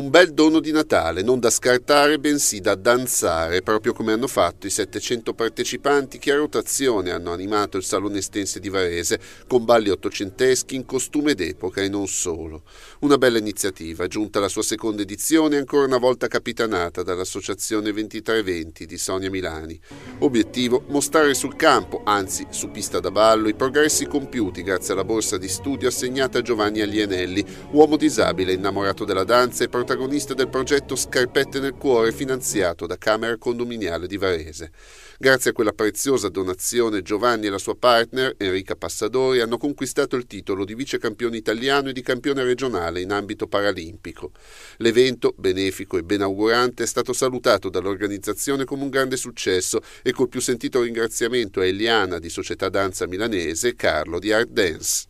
Un bel dono di Natale, non da scartare, bensì da danzare, proprio come hanno fatto i 700 partecipanti che a rotazione hanno animato il Salone Estense di Varese, con balli ottocenteschi in costume d'epoca e non solo. Una bella iniziativa, giunta alla sua seconda edizione, ancora una volta capitanata dall'Associazione 2320 di Sonia Milani. Obiettivo, mostrare sul campo, anzi su pista da ballo, i progressi compiuti grazie alla borsa di studio assegnata a Giovanni Alienelli, uomo disabile innamorato della danza e protagonista protagonista del progetto Scarpette nel Cuore finanziato da Camera Condominiale di Varese. Grazie a quella preziosa donazione Giovanni e la sua partner Enrica Passadori hanno conquistato il titolo di vice campione italiano e di campione regionale in ambito paralimpico. L'evento, benefico e benaugurante, è stato salutato dall'organizzazione come un grande successo e col più sentito ringraziamento a Eliana di Società Danza Milanese e Carlo di Art Dance.